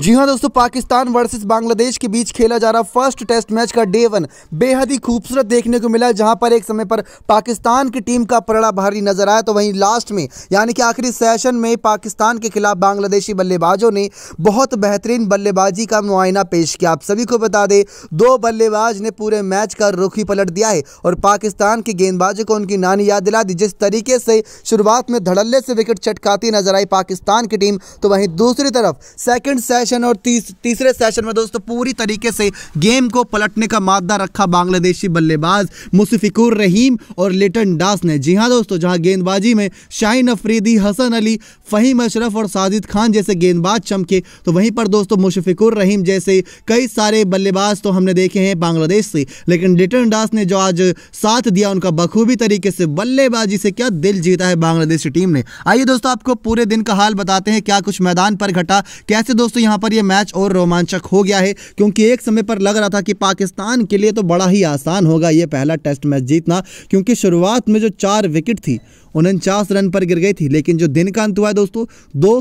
जी हाँ दोस्तों पाकिस्तान वर्सेस बांग्लादेश के बीच खेला जा रहा फर्स्ट टेस्ट मैच का डे वन बेहद ही खूबसूरत देखने को मिला जहां पर एक समय पर पाकिस्तान की टीम का पलड़ा भारी नजर आया तो वहीं लास्ट में यानी कि आखिरी सेशन में पाकिस्तान के खिलाफ बांग्लादेशी बल्लेबाजों ने बहुत बेहतरीन बल्लेबाजी का मुआयना पेश किया आप सभी को बता दें दो बल्लेबाज ने पूरे मैच का रुख ही पलट दिया है और पाकिस्तान के गेंदबाजों को उनकी नानी याद दिला दी जिस तरीके से शुरुआत में धड़ल्ले से विकेट चटकाती नजर आई पाकिस्तान की टीम तो वहीं दूसरी तरफ सेकेंड सेशन सेशन और तीस, तीसरे सेशन में दोस्तों पूरी तरीके से गेम को पलटने का मादा रखा बांग्लादेशी बल्लेबाज मुसफिकुर रहीम और लिटन डास ने जी हाँ दोस्तों जहाँ गेंदबाजी में शाहिन अफरीदी हसन अली फ़हीम अशरफ और साजिद खान जैसे गेंदबाज चमके तो वहीं पर दोस्तों मुशफिकुर रहीम जैसे कई सारे बल्लेबाज तो हमने देखे हैं बांग्लादेश से लेकिन लिटन डास ने जो आज साथ दिया उनका बखूबी तरीके से बल्लेबाजी से क्या दिल जीता है बांग्लादेशी टीम ने आइए दोस्तों आपको पूरे दिन का हाल बताते हैं क्या कुछ मैदान पर घटा कैसे दोस्तों यहाँ यहाँ पर यह मैच और रोमांचक हो गया है क्योंकि एक समय पर लग रहा था कि पाकिस्तान के लिए तो बड़ा ही आसान होगा ये पहला टेस्ट मैच जीतना क्योंकि शुरुआत में जो चार विकेट थी उनचास रन पर गिर गई थी लेकिन जो दिन का अंत हुआ है दोस्तों दो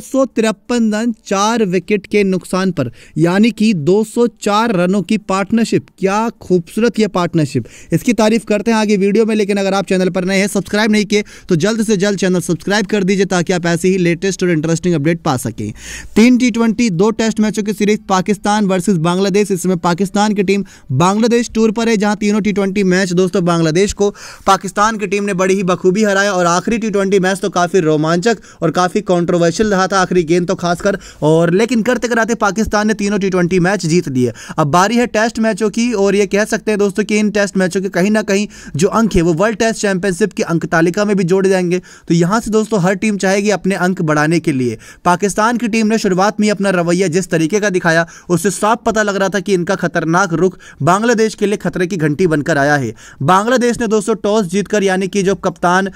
रन चार विकेट के नुकसान पर यानी कि 204 रनों की पार्टनरशिप क्या खूबसूरत यह पार्टनरशिप इसकी तारीफ करते हैं आगे वीडियो में लेकिन अगर आप चैनल पर नए हैं सब्सक्राइब नहीं किए तो जल्द से जल्द चैनल सब्सक्राइब कर दीजिए ताकि आप ऐसे ही लेटेस्ट और इंटरेस्टिंग अपडेट पा सकें तीन टी दो टेस्ट टेस्ट मैचों की सीरीज पाकिस्तान वर्सेस बांग्लादेश इस समय पाकिस्तान की टीम बांग्लादेश टूर पर है जहां तीनों टी मैच दोस्तों बांग्लादेश को पाकिस्तान की टीम ने बड़ी ही बखूबी हराया और आखिरी टी मैच तो काफ़ी रोमांचक और काफ़ी कॉन्ट्रोवर्शियल रहा था आखिरी गेंद तो खासकर और लेकिन करते कराते पाकिस्तान ने तीनों टी मैच जीत लिए अब बारी है टेस्ट मैचों की और ये कह सकते हैं दोस्तों कि इन टेस्ट मैचों के कहीं ना कहीं जो अंक है वो वर्ल्ड टेस्ट चैंपियनशिप की अंक तालिका में भी जोड़े जाएंगे तो यहाँ से दोस्तों हर टीम चाहेगी अपने अंक बढ़ाने के लिए पाकिस्तान की टीम ने शुरुआत में अपना रवैया दिया जिस तरीके का दिखाया उससे साफ पता लग रहा था कि इनका खतरनाक रुख बांग्लादेश के लिए खतरे की घंटी बनकर आया है बांग्लादेश ने दोस्तों टॉस जीतकर यानी कि जो कप्तान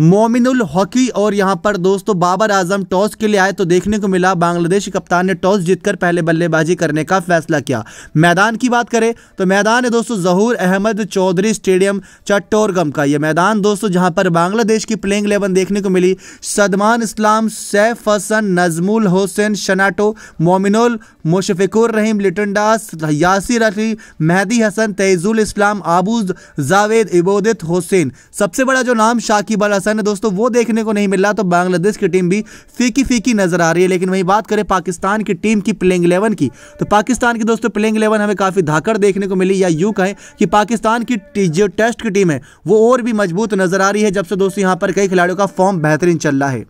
मोमिनुल हॉकी और यहां पर दोस्तों बाबर आजम टॉस के लिए आए तो देखने को मिला बांग्लादेशी कप्तान ने टॉस जीतकर पहले बल्लेबाजी करने का फैसला किया मैदान की बात करें तो मैदान है दोस्तों जहूर अहमद चौधरी स्टेडियम चट्टोरगम का यह मैदान दोस्तों जहां पर बांग्लादेश की प्लेइंग इलेवन देखने को मिली सदमान इस्लाम सैफ हसन नजमुल हुसैन शनाटो मोमिनुल मुशफिकुर रहीम लिटनडास यासिर अली मेहदी हसन तेजुल इस्लाम आबूज जावेद इबोदित हुसैन सबसे बड़ा जो नाम शाकिब अल हसन पाकिस्तान है दोस्तों वो देखने को नहीं मिल रहा तो बांग्लादेश की टीम भी फीकी फीकी नजर आ रही है लेकिन वही बात करें पाकिस्तान की टीम की प्लेइंग इलेवन की तो पाकिस्तान की दोस्तों प्लेइंग इलेवन हमें काफी धाकड़ देखने को मिली या यू कहें कि पाकिस्तान की जो टेस्ट की टीम है वो और भी मजबूत नजर आ रही है जब से दोस्तों यहाँ पर कई खिलाड़ियों का फॉर्म बेहतरीन चल रहा है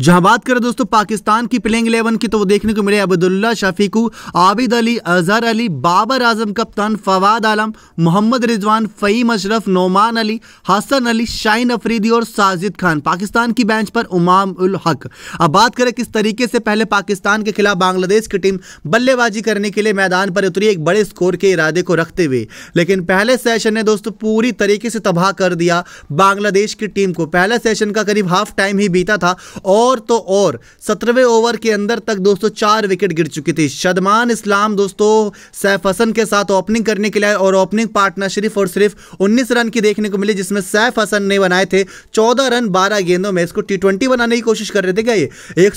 जहां बात करें दोस्तों पाकिस्तान की प्लेइंग इलेवन की तो वो देखने को मिले अब्दुल्ला शफीकू आबिद अली अजहर अली बाबर आजम कप्तान फवाद आलम मोहम्मद रिजवान फ़हीम अशरफ नोमान अली हसन अली शाइन अफरीदी और साजिद खान पाकिस्तान की बेंच पर उमाम उल हक अब बात करें किस तरीके से पहले पाकिस्तान के खिलाफ बांग्लादेश की टीम बल्लेबाजी करने के लिए मैदान पर उतरी एक बड़े स्कोर के इरादे को रखते हुए लेकिन पहले सेशन ने दोस्तों पूरी तरीके से तबाह कर दिया बांग्लादेश की टीम को पहला सेशन का करीब हाफ टाइम ही बीता था और तो और सत्रहवें ओवर के अंदर तक दोस्तों चार विकेट गिर चुकी थी शदमान इस्लाम दोस्तों सैफ हसन के साथ ओपनिंग करने के लिए और ओपनिंग पार्टनर सिर्फ और सिर्फ उन्नीस रन की देखने को मिली जिसमें सैफ हसन ने बनाए थे चौदह रन बारह गेंदों में इसको टी बनाने की कोशिश कर रहे थे क्या ये एक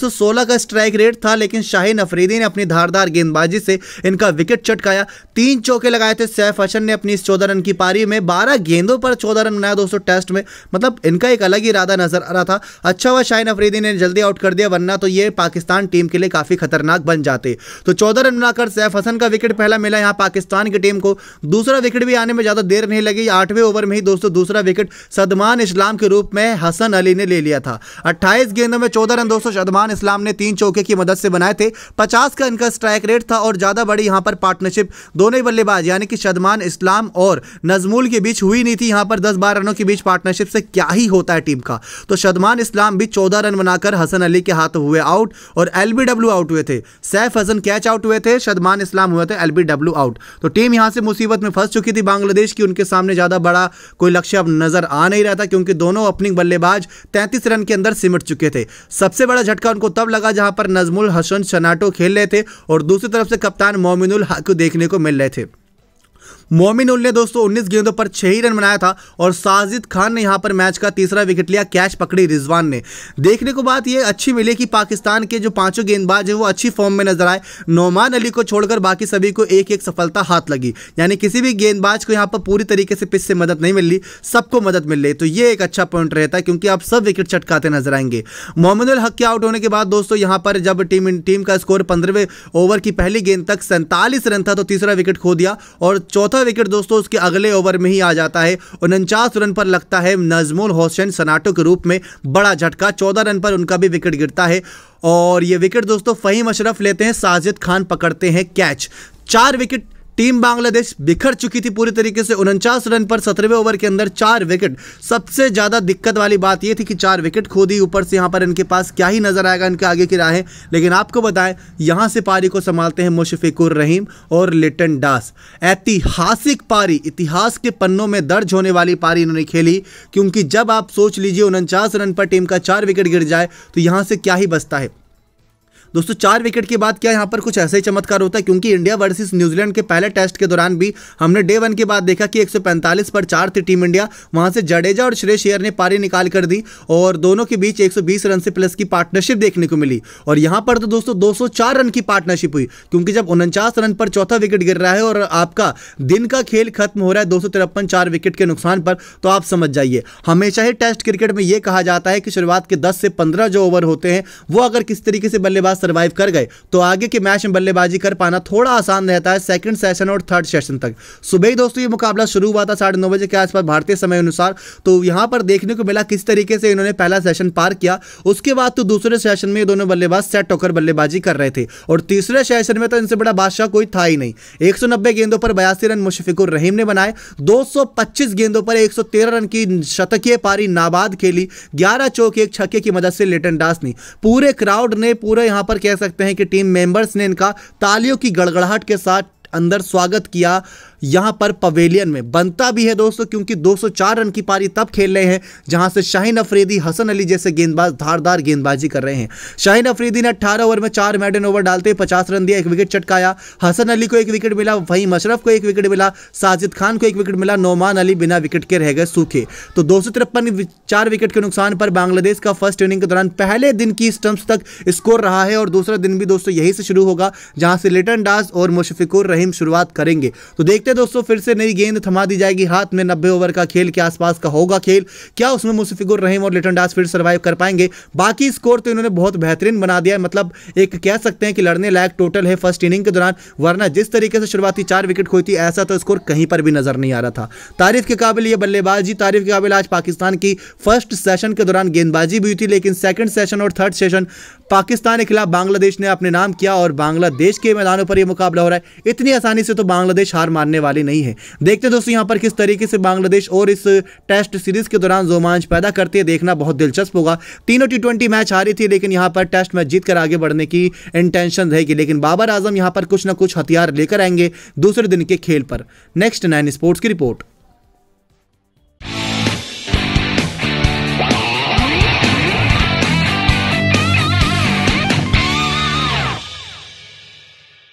का स्ट्राइक रेट था लेकिन शाहिन अफरीदी ने अपनी धारदार गेंदबाजी से इनका विकेट चटकाया तीन चौके लगाए थे सैफ हसन ने अपनी इस चौदह रन की पारी में बारह गेंदों पर चौदह रन बनाया दोस्तों टेस्ट में मतलब इनका एक अलग ही इरादा नजर आ रहा था अच्छा हुआ शाहिन अफरीदी सफेद ने जल्दी आउट कर दिया वरना तो ये पाकिस्तान टीम के लिए काफ़ी खतरनाक बन जाते तो चौदह रन बनाकर सैफ हसन का विकेट पहला मिला यहाँ पाकिस्तान की टीम को दूसरा विकेट भी आने में ज़्यादा देर नहीं लगी आठवें ओवर में ही दोस्तों दूसरा विकेट सदमान इस्लाम के रूप में हसन अली ने ले लिया था अट्ठाईस गेंदों में चौदह रन दोस्तों सदमान इस्लाम ने तीन चौके की मदद से बनाए थे पचास का इनका स्ट्राइक रेट था और ज़्यादा बड़ी यहाँ पर पार्टनरशिप दोनों ही बल्लेबाज यानी कि सदमान इस्लाम और नजमूल के बीच हुई नहीं थी यहाँ पर दस बारह रनों के बीच पार्टनरशिप से क्या ही होता है टीम का तो शदमान इस्लाम भी चौदह रन बनाकर हसन अली के हाथ हुए आउट और एलबीडब्ल्यू आउट हुए थे सैफ हसन कैच आउट हुए थे शदमान इस्लाम हुए थे एलबीडब्ल्यू आउट तो टीम यहाँ से मुसीबत में फंस चुकी थी बांग्लादेश की उनके सामने ज़्यादा बड़ा कोई लक्ष्य अब नज़र आ नहीं रहा था क्योंकि दोनों ओपनिंग बल्लेबाज तैंतीस रन के अंदर सिमट चुके थे सबसे बड़ा झटका उनको तब लगा जहाँ पर नजमुल हसन शनाटो खेल रहे थे और दूसरी तरफ से कप्तान मोमिनुल हक देखने को मिल रहे थे मोमिन उल ने दोस्तों उन्नीस गेंदों पर छह ही रन बनाया था और साजिद खान ने यहां पर मैच का तीसरा विकेट लिया कैच पकड़ी रिजवान ने देखने को बात यह अच्छी मिली कि पाकिस्तान के जो पांचों गेंदबाज हैं वो अच्छी फॉर्म में नजर आए नोमान अली को छोड़कर बाकी सभी को एक एक सफलता हाथ लगी यानी किसी भी गेंदबाज को यहां पर पूरी तरीके से पिच से मदद नहीं मिल रही सबको मदद मिल रही तो ये एक अच्छा पॉइंट रहता है क्योंकि आप सब विकेट चटकाते नजर आएंगे मोहम्मद उल हक के आउट होने के बाद दोस्तों यहां पर जब टीम टीम का स्कोर पंद्रहवें ओवर की पहली गेंद तक सैंतालीस रन था तो तीसरा विकेट खो दिया और चौथा चौथा विकेट दोस्तों उसके अगले ओवर में ही आ जाता है उनचास रन पर लगता है नजमुल हुसैन सनाटो के रूप में बड़ा झटका चौदह रन पर उनका भी विकेट गिरता है और ये विकेट दोस्तों फ़हीम अशरफ लेते हैं साजिद खान पकड़ते हैं कैच चार विकेट टीम बांग्लादेश बिखर चुकी थी पूरी तरीके से उनचास रन पर सत्रहवें ओवर के अंदर चार विकेट सबसे ज्यादा दिक्कत वाली बात यह थी कि चार विकेट खो दी ऊपर से यहां पर इनके पास क्या ही नजर आएगा इनके आगे की राहें लेकिन आपको बताएं यहाँ से पारी को संभालते हैं मुशफिकुर रहीम और लिटन डास ऐतिहासिक पारी इतिहास के पन्नों में दर्ज होने वाली पारी इन्होंने खेली क्योंकि जब आप सोच लीजिए उनचास रन पर टीम का चार विकेट गिर जाए तो यहां से क्या ही बचता है दोस्तों चार विकेट के बाद क्या यहाँ पर कुछ ऐसा ही चमत्कार होता है क्योंकि इंडिया वर्सेस न्यूजीलैंड के पहले टेस्ट के दौरान भी हमने डे वन के बाद देखा कि 145 पर चार थी टीम इंडिया वहां से जडेजा और श्रेष अय्यर ने पारी निकाल कर दी और दोनों के बीच 120 रन से प्लस की पार्टनरशिप देखने को मिली और यहाँ पर तो दोस्तों दो रन की पार्टनरशिप हुई क्योंकि जब उनचास रन पर चौथा विकेट गिर रहा है और आपका दिन का खेल खत्म हो रहा है दो चार विकेट के नुकसान पर तो आप समझ जाइए हमेशा ही टेस्ट क्रिकेट में यह कहा जाता है कि शुरुआत के दस से पंद्रह जो ओवर होते हैं वो अगर किस तरीके से बल्लेबाज सर्वाइव कर गए तो आगे के मैच में बल्लेबाजी कर पाना थोड़ा आसान रहता है सेकंड सेशन और थर्ड सेशन तक सुबह ही दोस्तों ये मुकाबला शुरू हुआ था साढ़े नौ बजे के आसपास भारतीय समय अनुसार तो यहां पर देखने को मिला किस तरीके से इन्होंने पहला सेशन पार किया उसके बाद तो दूसरे सेशन में दोनों बल्लेबाज सेट होकर बल्लेबाजी कर रहे थे और तीसरे सेशन में तो इनसे बड़ा बादशाह कोई था ही नहीं एक गेंदों पर बयासी रन मुशफिकुर रहीम ने बनाए दो गेंदों पर एक रन की शतकीय पारी नाबाद खेली ग्यारह चौके एक छक्के की मदद से लेटन दास ने पूरे क्राउड ने पूरे यहां पर कह सकते हैं कि टीम मेंबर्स ने इनका तालियों की गड़गड़ाहट के साथ अंदर स्वागत किया यहां पर पवेलियन में बनता भी है दोस्तों क्योंकि 204 रन की पारी तब खेल रहे हैं जहां से शाहिन अफरीदी हसन अली जैसे गेंदबाज धारदार गेंदबाजी कर रहे हैं शाहिन अफरीदी ने अट्ठारह ओवर में चार मैडन ओवर डालते पचास रन दिया एक विकेट चटकाया हसन अली को एक विकेट मिला वही मशरफ को एक विकेट मिला साजिद खान को एक विकेट मिला नोमान अली बिना विकेट के रह गए सूखे तो दो चार विकेट के नुकसान पर बांग्लादेश का फर्स्ट इनिंग के दौरान पहले दिन की स्टम्प्स तक स्कोर रहा है और दूसरा दिन भी दोस्तों यही से शुरू होगा जहां से लिटन डास और मुशफिकुर रहीम शुरुआत करेंगे तो देखते सकते हैं दोस्तों फिर से नई गेंद थमा दी जाएगी हाथ में नब्बे ओवर का खेल के आसपास का होगा खेल क्या उसमें मुसफिकुर रहीम और लिटन डास फिर सर्वाइव कर पाएंगे बाकी स्कोर तो इन्होंने बहुत बेहतरीन बना दिया है मतलब एक कह सकते हैं कि लड़ने लायक टोटल है फर्स्ट इनिंग के दौरान वरना जिस तरीके से शुरुआती चार विकेट खोई थी ऐसा तो स्कोर कहीं पर भी नजर नहीं आ रहा था तारीफ के काबिल ये बल्लेबाजी तारीफ के काबिल आज पाकिस्तान की फर्स्ट सेशन के दौरान गेंदबाजी भी हुई थी लेकिन सेकंड सेशन और थर्ड सेशन पाकिस्तान के खिलाफ बांग्लादेश ने अपने नाम किया और बांग्लादेश के मैदानों पर यह मुकाबला हो रहा है इतनी आसानी से तो बांग्लादेश हार मानने होने वाली नहीं है देखते दोस्तों यहाँ पर किस तरीके से बांग्लादेश और इस टेस्ट सीरीज के दौरान रोमांच पैदा करती है देखना बहुत दिलचस्प होगा तीनों टी मैच हारी थी लेकिन यहाँ पर टेस्ट मैच जीत आगे बढ़ने की इंटेंशन रहेगी लेकिन बाबर आजम यहाँ पर कुछ ना कुछ हथियार लेकर आएंगे दूसरे दिन के खेल पर नेक्स्ट नाइन स्पोर्ट्स की रिपोर्ट